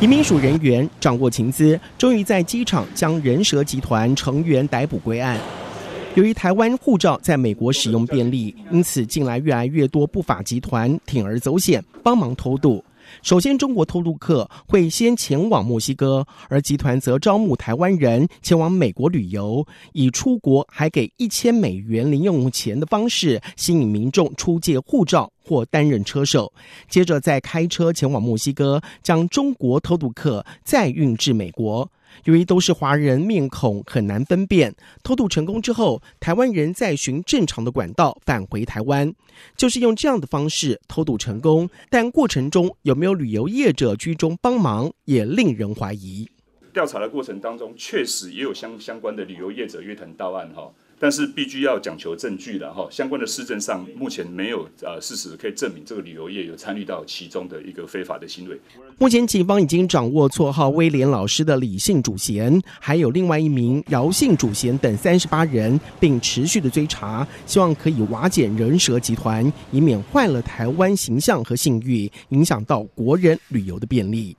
移民署人员掌握情资，终于在机场将人蛇集团成员逮捕归案。由于台湾护照在美国使用便利，因此近来越来越多不法集团铤而走险，帮忙偷渡。首先，中国偷渡客会先前往墨西哥，而集团则招募台湾人前往美国旅游，以出国还给一千美元零用钱的方式，吸引民众出借护照。或担任车手，接着再开车前往墨西哥，将中国偷渡客再运至美国。由于都是华人面孔，很难分辨。偷渡成功之后，台湾人再循正常的管道返回台湾，就是用这样的方式偷渡成功。但过程中有没有旅游业者居中帮忙，也令人怀疑。调查的过程当中，确实也有相相关的旅游业者约谈到案，哈。但是必须要讲求证据的哈，相关的市政上目前没有呃事实可以证明这个旅游业有参与到其中的一个非法的行为。目前警方已经掌握绰号“威廉老师”的李姓主嫌，还有另外一名姚姓主嫌等三十八人，并持续的追查，希望可以瓦解人蛇集团，以免坏了台湾形象和信誉，影响到国人旅游的便利。